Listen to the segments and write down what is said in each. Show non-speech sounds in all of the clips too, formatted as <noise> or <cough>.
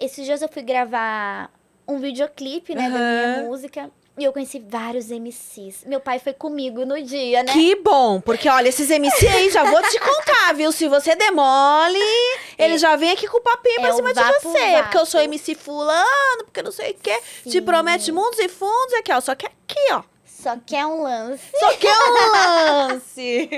Esses dias eu fui gravar um videoclipe, né, uhum. da minha música. E eu conheci vários MCs. Meu pai foi comigo no dia, né? Que bom! Porque, olha, esses MCs aí, já vou te contar, viu? Se você demole, é. ele já vem aqui com o papinho é pra cima de você. Vapo. Porque eu sou MC fulano, porque não sei o quê. Sim. Te promete mundos e fundos. É aqui, ó. Só que é aqui, ó. Só quer é um lance. Só quer é um lance!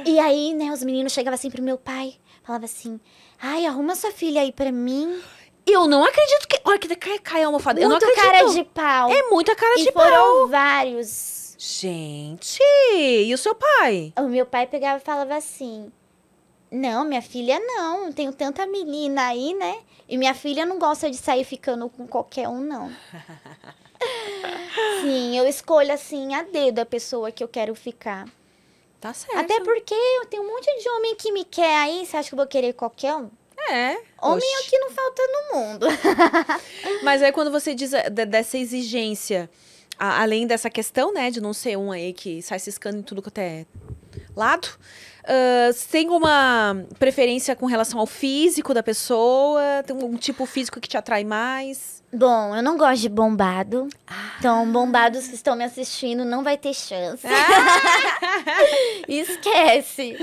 <laughs> e aí, né, os meninos chegavam assim pro meu pai, falava assim: ai, arruma sua filha aí pra mim. Eu não acredito que. Olha que cai, cai a almofada. Muito eu não acredito. cara de pau. É muita cara e de foram pau. vários. Gente, e o seu pai? O meu pai pegava e falava assim: Não, minha filha não. Tenho tanta menina aí, né? E minha filha não gosta de sair ficando com qualquer um, não. <laughs> Sim, eu escolho assim a dedo a pessoa que eu quero ficar. Tá certo. Até porque eu tenho um monte de homem que me quer aí, você acha que eu vou querer qualquer um? É. Homem é o que não falta no mundo. <laughs> Mas aí é quando você diz é, dessa exigência, além dessa questão, né, de não ser um aí que sai ciscando em tudo que até lado. Uh, ah, tem uma preferência com relação ao físico da pessoa? Tem um tipo físico que te atrai mais? Bom, eu não gosto de bombado. Ah. Então, bombados que estão me assistindo não vai ter chance. Ah. <laughs> Esquece.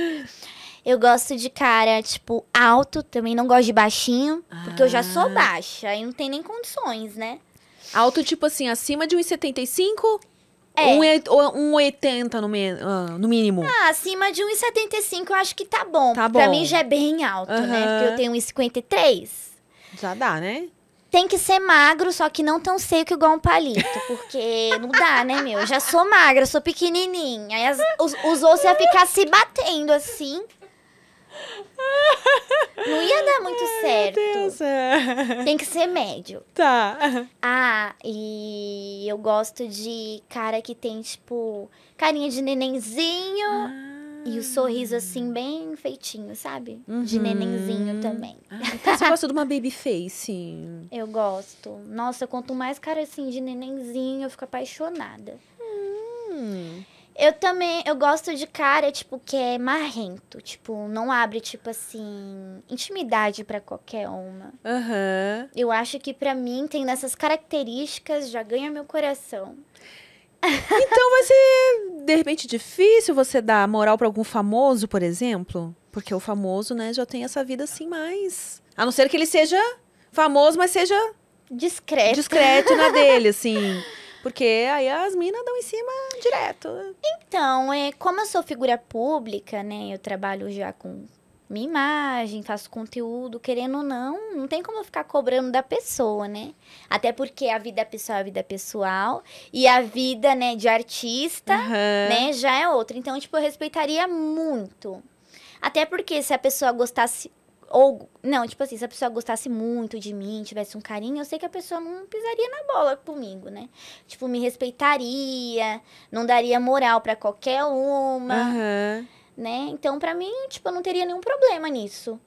Eu gosto de cara, tipo, alto. Também não gosto de baixinho. Ah. Porque eu já sou ah. baixa e não tem nem condições, né? Alto, tipo assim, acima de 1,75? É. Um, um 80 no, me, ah, no mínimo. Ah, acima de 1,75 eu acho que tá bom. Tá bom. Pra mim já é bem alto, né? Porque eu tenho 1,53. Já dá, né? Tem que ser magro, só que não tão seco igual um palito. Porque <laughs> não dá, né, meu? Eu já sou magra, sou pequenininha. As, os, os ossos iam ficar se batendo assim ia dar muito Ai, certo. <laughs> Tem que ser médio. Tá. Ah, e eu gosto de cara que tem, tipo, carinha de nenenzinho. Ah. E o sorriso, assim, ah. bem feitinho, sabe? Uhum. De nenenzinho também. Ah, então você gosta de uma baby face? <laughs> Eu gosto. Nossa, quanto mais cara, assim, de nenenzinho, eu fico apaixonada. Hum. Eu também, eu gosto de cara, tipo, que é marrento. Tipo, não abre, tipo assim, intimidade para qualquer uma. Uhum. Eu acho que para mim, tem nessas características, já ganha meu coração. <laughs> Então vai ser, de repente, difícil você dar moral para algum famoso, por exemplo? Porque o famoso, né, já tem essa vida assim mais. A não ser que ele seja famoso, mas seja. Discreto. Discreto na dele, assim. <laughs> Porque aí as minas dão em cima direto. Então, é, como eu sou figura pública, né? Eu trabalho já com minha imagem, faço conteúdo, querendo ou não, não tem como eu ficar cobrando da pessoa, né? Até porque a vida pessoal é a vida pessoal e a vida, né, de artista, uhum. né, já é outra. Então, tipo, eu respeitaria muito. Até porque se a pessoa gostasse ou, não, tipo assim, se a pessoa gostasse muito de mim, tivesse um carinho, eu sei que a pessoa não pisaria na bola comigo, né? Tipo, me respeitaria, não daria moral para qualquer uma, uhum. né? Então, para mim, tipo, eu não teria nenhum problema nisso.